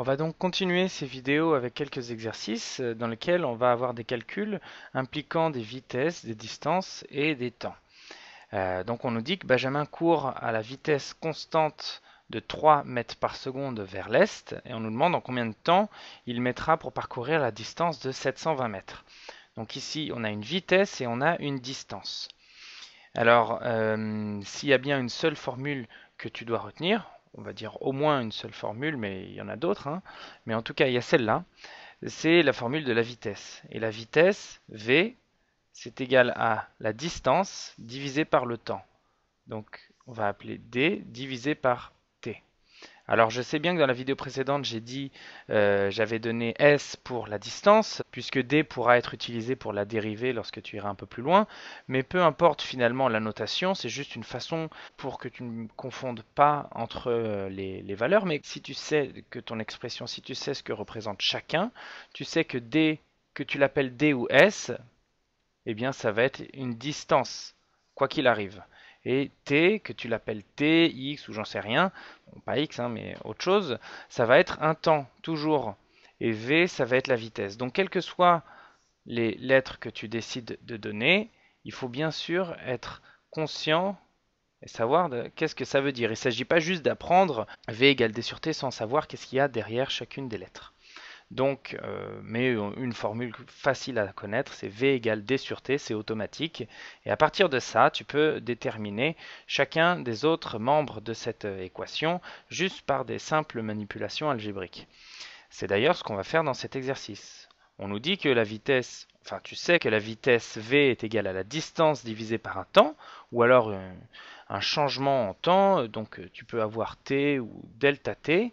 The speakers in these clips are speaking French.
On va donc continuer ces vidéos avec quelques exercices euh, dans lesquels on va avoir des calculs impliquant des vitesses, des distances et des temps. Euh, donc on nous dit que Benjamin court à la vitesse constante de 3 mètres par seconde vers l'est et on nous demande en combien de temps il mettra pour parcourir la distance de 720 mètres. Donc ici on a une vitesse et on a une distance. Alors euh, s'il y a bien une seule formule que tu dois retenir, on va dire au moins une seule formule, mais il y en a d'autres. Hein. Mais en tout cas, il y a celle-là. C'est la formule de la vitesse. Et la vitesse, V, c'est égal à la distance divisée par le temps. Donc, on va appeler D divisé par alors je sais bien que dans la vidéo précédente j'ai dit euh, j'avais donné S pour la distance puisque D pourra être utilisé pour la dérivée lorsque tu iras un peu plus loin mais peu importe finalement la notation c'est juste une façon pour que tu ne confondes pas entre euh, les, les valeurs mais si tu sais que ton expression si tu sais ce que représente chacun tu sais que D que tu l'appelles D ou S eh bien ça va être une distance quoi qu'il arrive. Et t, que tu l'appelles t, x ou j'en sais rien, pas x, hein, mais autre chose, ça va être un temps, toujours. Et v, ça va être la vitesse. Donc, quelles que soient les lettres que tu décides de donner, il faut bien sûr être conscient et savoir qu'est-ce que ça veut dire. Il ne s'agit pas juste d'apprendre v égale d sur t sans savoir qu'est-ce qu'il y a derrière chacune des lettres. Donc, euh, mais euh, une formule facile à connaître, c'est V égale D sur T, c'est automatique. Et à partir de ça, tu peux déterminer chacun des autres membres de cette euh, équation juste par des simples manipulations algébriques. C'est d'ailleurs ce qu'on va faire dans cet exercice. On nous dit que la vitesse, enfin tu sais que la vitesse V est égale à la distance divisée par un temps, ou alors un changement en temps, donc tu peux avoir T ou delta T.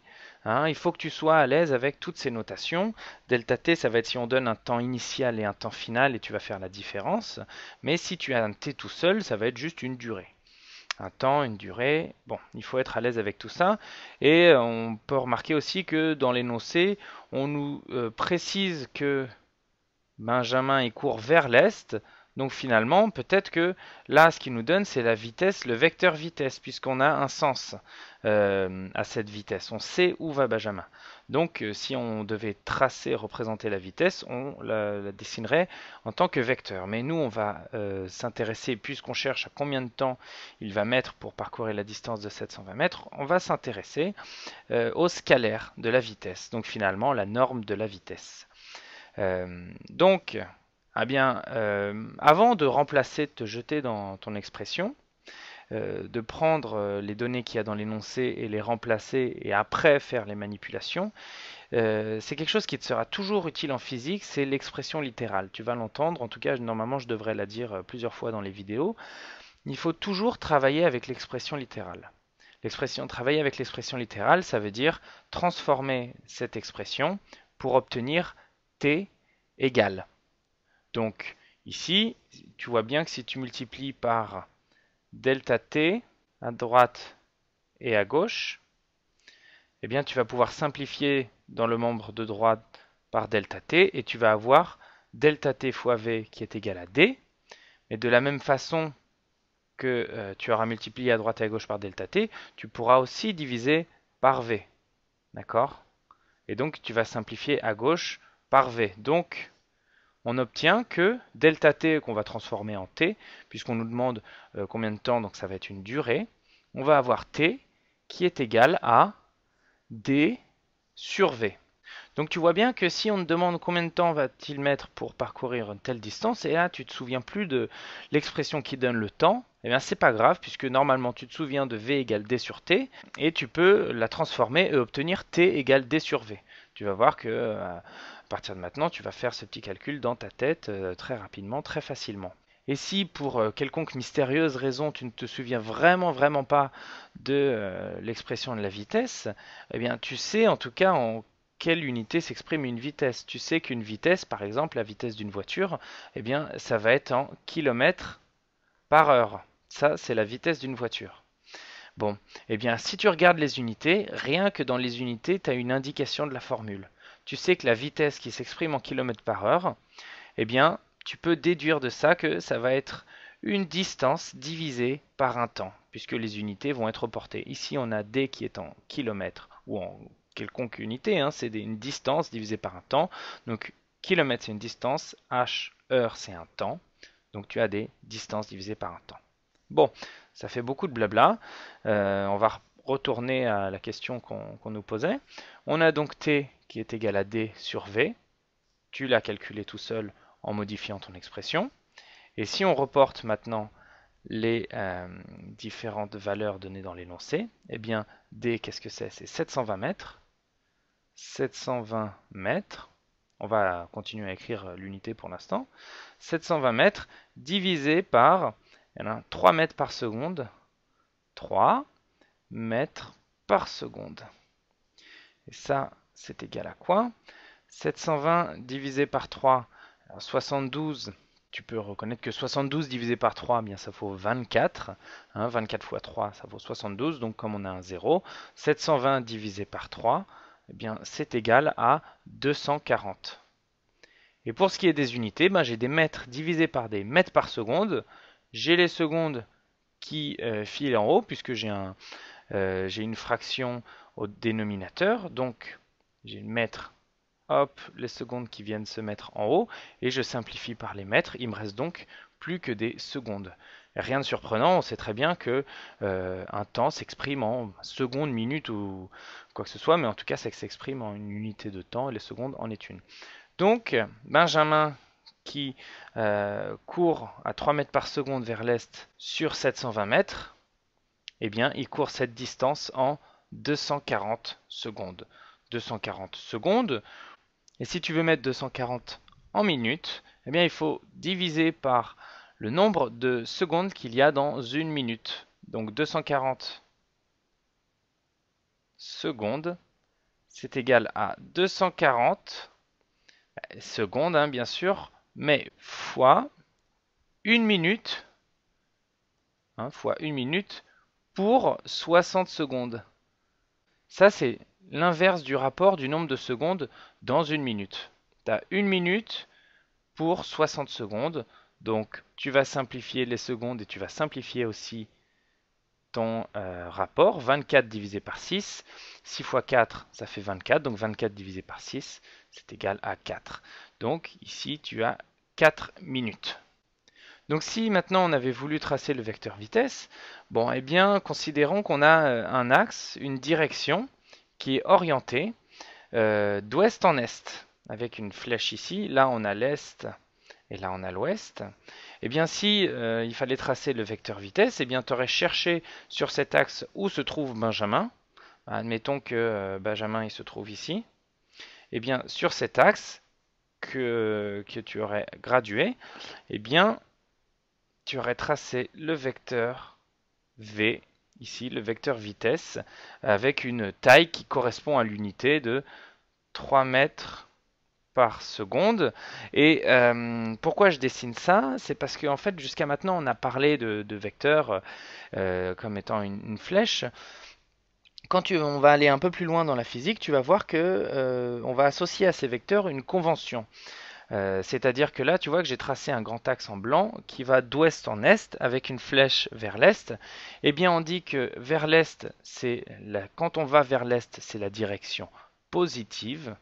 Hein, il faut que tu sois à l'aise avec toutes ces notations. Delta t, ça va être si on donne un temps initial et un temps final et tu vas faire la différence. Mais si tu as un t tout seul, ça va être juste une durée un temps, une durée. Bon, il faut être à l'aise avec tout ça. Et euh, on peut remarquer aussi que dans l'énoncé, on nous euh, précise que Benjamin il court vers l'est. Donc finalement, peut-être que là, ce qu'il nous donne, c'est la vitesse, le vecteur vitesse, puisqu'on a un sens euh, à cette vitesse. On sait où va Benjamin. Donc euh, si on devait tracer, représenter la vitesse, on la, dessinerait en tant que vecteur. Mais nous, on va euh, s'intéresser, puisqu'on cherche à combien de temps il va mettre pour parcourir la distance de 720 mètres, on va s'intéresser au scalaire de la vitesse. Donc finalement, la norme de la vitesse. donc, ah bien, euh, avant de remplacer, de te jeter dans ton expression, euh, de prendre euh, les données qu'il y a dans l'énoncé et les remplacer et après faire les manipulations, c'est quelque chose qui te sera toujours utile en physique, c'est l'expression littérale. Tu vas l'entendre, en tout cas normalement je devrais la dire plusieurs fois dans les vidéos. Il faut toujours travailler avec l'expression littérale. L'expression travailler avec l'expression littérale, ça veut dire transformer cette expression pour obtenir t égale. Donc ici, tu vois bien que si tu multiplies par delta t à droite et à gauche, eh bien tu vas pouvoir simplifier dans le membre de droite par delta t et tu vas avoir delta t fois v qui est égal à d. Mais de la même façon que euh, tu auras multiplié à droite et à gauche par delta t, tu pourras aussi diviser par v. D'accord Et donc tu vas simplifier à gauche par v. Donc on obtient que delta t qu'on va transformer en t, puisqu'on nous demande euh, combien de temps, donc ça va être une durée, on va avoir t qui est égal à d sur v. Donc tu vois bien que si on te demande combien de temps va-t-il mettre pour parcourir une telle distance, et là tu te souviens plus de l'expression qui donne le temps, et eh bien c'est pas grave puisque normalement tu te souviens de v égale d sur t, et tu peux la transformer et obtenir t égale d sur v tu vas voir que euh, à partir de maintenant, tu vas faire ce petit calcul dans ta tête euh, très rapidement, très facilement. Et si pour euh, quelconque mystérieuse raison tu ne te souviens vraiment vraiment pas de l'expression de la vitesse, eh bien tu sais en tout cas en quelle unité s'exprime une vitesse. Tu sais qu'une vitesse, par exemple la vitesse d'une voiture, eh bien ça va être en kilomètres par heure. Ça c'est la vitesse d'une voiture. Bon, eh bien, si tu regardes les unités, rien que dans les unités, tu as une indication de la formule. Tu sais que la vitesse qui s'exprime en kilomètres par heure, eh bien, tu peux déduire de ça que ça va être une distance divisée par un temps, puisque les unités vont être portées. Ici, on a D qui est en kilomètres ou en quelconque unité, hein, c'est une distance divisée par un temps. Donc, kilomètre c'est une distance, H, heure, c'est un temps. Donc, tu as des distances divisées par un temps. Bon, ça fait beaucoup de blabla. Euh, on va retourner à la question qu'on nous posait. On a donc T qui est égal à D sur V. Tu l'as calculé tout seul en modifiant ton expression. Et si on reporte maintenant les euh, différentes valeurs données dans l'énoncé, eh bien D, qu'est-ce que c'est C'est 720 mètres. 720 mètres. On va continuer à écrire l'unité pour l'instant. 720 mètres divisé par 3 mètres par seconde. 3 mètres par seconde. Et ça, c'est égal à quoi 720 divisé par 3, 72, tu peux reconnaître que 72 divisé par 3, eh bien ça vaut 24. 24 hein, fois 3, ça vaut 72. Donc comme on a un 0, 720 divisé par 3, eh c'est égal à 240. Et pour ce qui est des unités, bah, j'ai des mètres divisé par des mètres par seconde. J'ai les secondes qui euh, filent en haut, puisque euh, j'ai une fraction au dénominateur. Donc, j'ai le mètre, hop, les secondes qui viennent se mettre en haut. Et je simplifie par les mètres. Il me reste donc plus que des secondes. Rien de surprenant, on sait très bien que euh, un temps s'exprime en secondes, minutes ou quoi que ce soit, mais en tout cas, ça s'exprime en une unité de temps et les secondes en est une. Donc, Benjamin qui euh, court à 3 mètres par seconde vers l'est sur 720 mètres, eh bien, il court cette distance en 240 secondes. 240 secondes. Et si tu veux mettre 240 en minutes, eh bien, il faut diviser par le nombre de secondes qu'il y a dans une minute. Donc 240 secondes, c'est égal à 240 secondes, hein, bien sûr, mais fois une minute, hein, fois une minute pour 60 secondes. Ça, c'est l'inverse du rapport du nombre de secondes dans une minute. Tu as une minute pour 60 secondes, donc tu vas simplifier les secondes et tu vas simplifier aussi euh, rapport. 24 divisé par 6. 6 fois 4, ça fait 24. Donc 24 divisé par 6, c'est égal à 4. Donc ici, tu as 4 minutes. Donc si maintenant on avait voulu tracer le vecteur vitesse, bon, et eh bien, considérons qu'on a euh, un axe, une direction qui est orientée euh, d'ouest en est, avec une flèche ici. Là, on a l'est et là, on a l'ouest. Eh bien, si euh, il fallait tracer le vecteur vitesse, eh bien, tu aurais cherché sur cet axe où se trouve Benjamin. Admettons que euh, Benjamin il se trouve ici. Eh bien, sur cet axe que, que tu aurais gradué, eh bien, tu aurais tracé le vecteur v, ici le vecteur vitesse, avec une taille qui correspond à l'unité de 3 mètres seconde. Et euh, pourquoi je dessine ça C'est parce qu'en en fait, jusqu'à maintenant, on a parlé de, vecteurs euh, comme étant une, flèche. Quand tu, on va aller un peu plus loin dans la physique, tu vas voir que euh, on va associer à ces vecteurs une convention. c'est-à-dire que là, tu vois que j'ai tracé un grand axe en blanc qui va d'ouest en est avec une flèche vers l'est. et eh bien, on dit que vers l'est, c'est la... quand on va vers l'est, c'est la direction positive.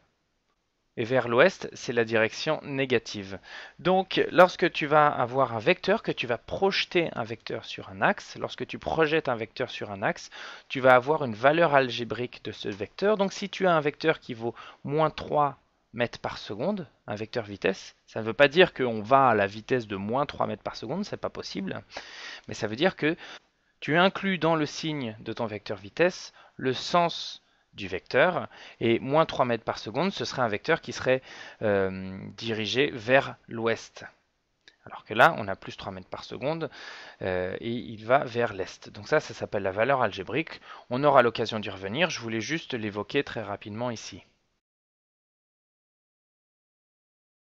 Et vers l'ouest, c'est la direction négative. Donc, lorsque tu vas avoir un vecteur, que tu vas projeter un vecteur sur un axe, lorsque tu projettes un vecteur sur un axe, tu vas avoir une valeur algébrique de ce vecteur. Donc, si tu as un vecteur qui vaut moins 3 mètres par seconde, un vecteur vitesse, ça ne veut pas dire qu'on va à la vitesse de moins 3 mètres par seconde, c'est pas possible, mais ça veut dire que tu inclus dans le signe de ton vecteur vitesse le sens du vecteur, et moins 3 mètres par seconde, ce serait un vecteur qui serait euh, dirigé vers l'ouest. Alors que là, on a plus 3 mètres par seconde euh, et il va vers l'est. Donc ça, ça s'appelle la valeur algébrique. On aura l'occasion d'y revenir. Je voulais juste l'évoquer très rapidement ici.